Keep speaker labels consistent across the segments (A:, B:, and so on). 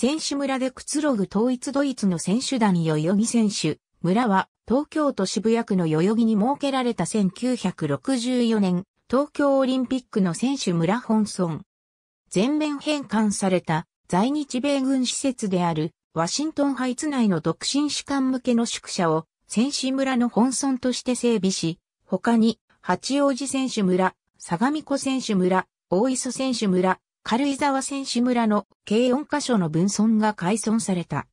A: 選手村でくつろぐ統一ドイツの選手団代々木選手。村は東京都渋谷区の代々木に設けられた1964年東京オリンピックの選手村本村。全面返還された在日米軍施設であるワシントンハイツ内の独身士官向けの宿舎を選手村の本村として整備し、他に八王子選手村、相模湖選手村、大磯選手村、軽井沢選手村の計4カ所の分村が改村された。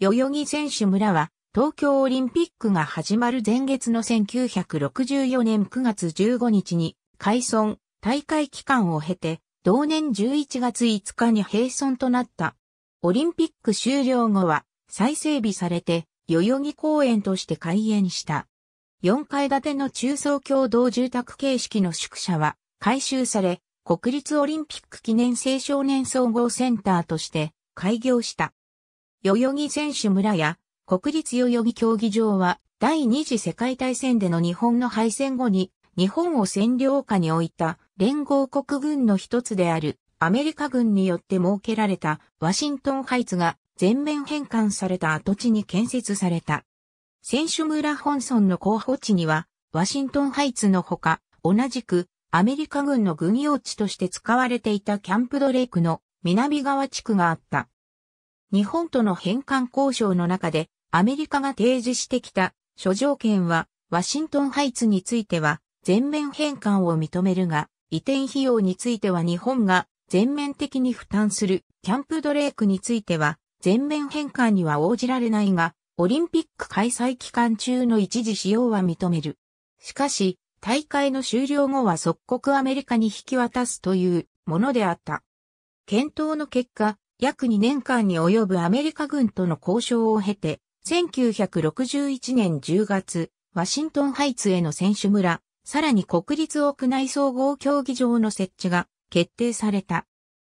A: 代々木選手村は、東京オリンピックが始まる前月の1964年9月15日に、改村、大会期間を経て、同年11月5日に閉村となった。オリンピック終了後は、再整備されて、代々木公園として開園した。4階建ての中層共同住宅形式の宿舎は、改修され、国立オリンピック記念青少年総合センターとして開業した。代々木選手村や国立代々木競技場は第二次世界大戦での日本の敗戦後に日本を占領下に置いた連合国軍の一つであるアメリカ軍によって設けられたワシントンハイツが全面返還された跡地に建設された。選手村本村の候補地にはワシントンハイツのほか同じくアメリカ軍の軍用地として使われていたキャンプドレイクの南側地区があった。日本との返還交渉の中でアメリカが提示してきた諸条件はワシントンハイツについては全面返還を認めるが移転費用については日本が全面的に負担するキャンプドレイクについては全面返還には応じられないがオリンピック開催期間中の一時使用は認める。しかし、大会の終了後は即刻アメリカに引き渡すというものであった。検討の結果、約2年間に及ぶアメリカ軍との交渉を経て、1961年10月、ワシントンハイツへの選手村、さらに国立屋内総合競技場の設置が決定された。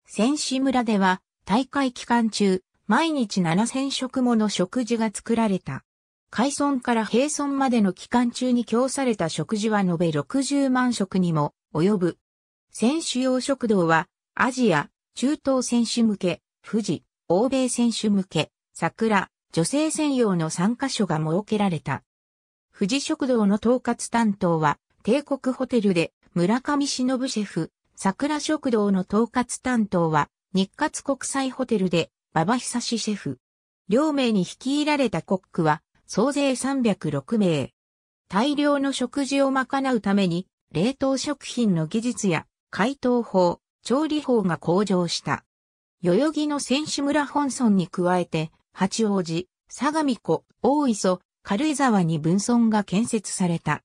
A: 選手村では大会期間中、毎日7000食もの食事が作られた。海村から平村までの期間中に供された食事は延べ60万食にも及ぶ。選手用食堂は、アジア、中東選手向け、富士、欧米選手向け、桜、女性専用の3カ所が設けられた。富士食堂の統括担当は、帝国ホテルで村上忍シェフ、桜食堂の統括担当は、日活国際ホテルで馬場久志シェフ。両名に率いられたコックは、総勢306名。大量の食事を賄うために、冷凍食品の技術や解凍法、調理法が向上した。代々木の選手村本村に加えて、八王子、相模湖、大磯、軽井沢に分村が建設された。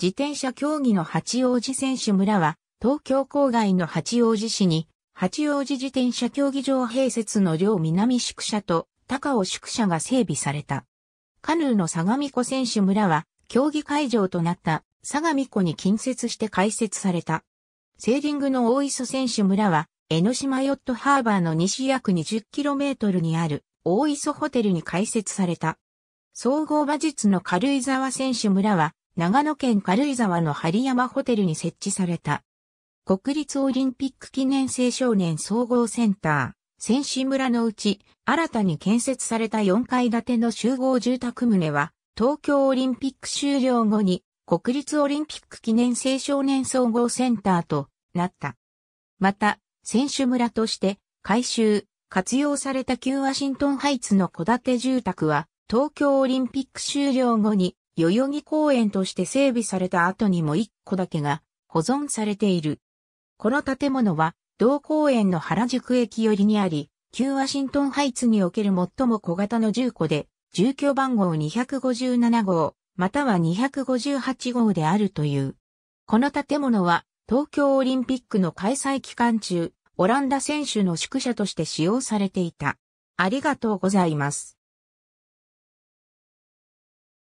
A: 自転車競技の八王子選手村は、東京郊外の八王子市に、八王子自転車競技場併設の両南宿舎と高尾宿舎が整備された。カヌーの相模湖選手村は、競技会場となった相模湖に近接して開設された。セーリングの大磯選手村は、江ノ島ヨットハーバーの西約 20km にある大磯ホテルに開設された。総合馬術の軽井沢選手村は、長野県軽井沢の針山ホテルに設置された。国立オリンピック記念青少年総合センター。戦士村のうち、新たに建設された4階建ての集合住宅棟は、東京オリンピック終了後に、国立オリンピック記念青少年総合センターとなった。また、選手村として改修、活用された旧ワシントンハイツの戸建て住宅は、東京オリンピック終了後に代々木公園として整備された後にも1個だけが保存されている。この建物は同公園の原宿駅寄りにあり、旧ワシントンハイツにおける最も小型の住戸で、住居番号257号、または258号であるという。この建物は、東京オリンピックの開催期間中、オランダ選手の宿舎として使用されていた。ありがとうございます。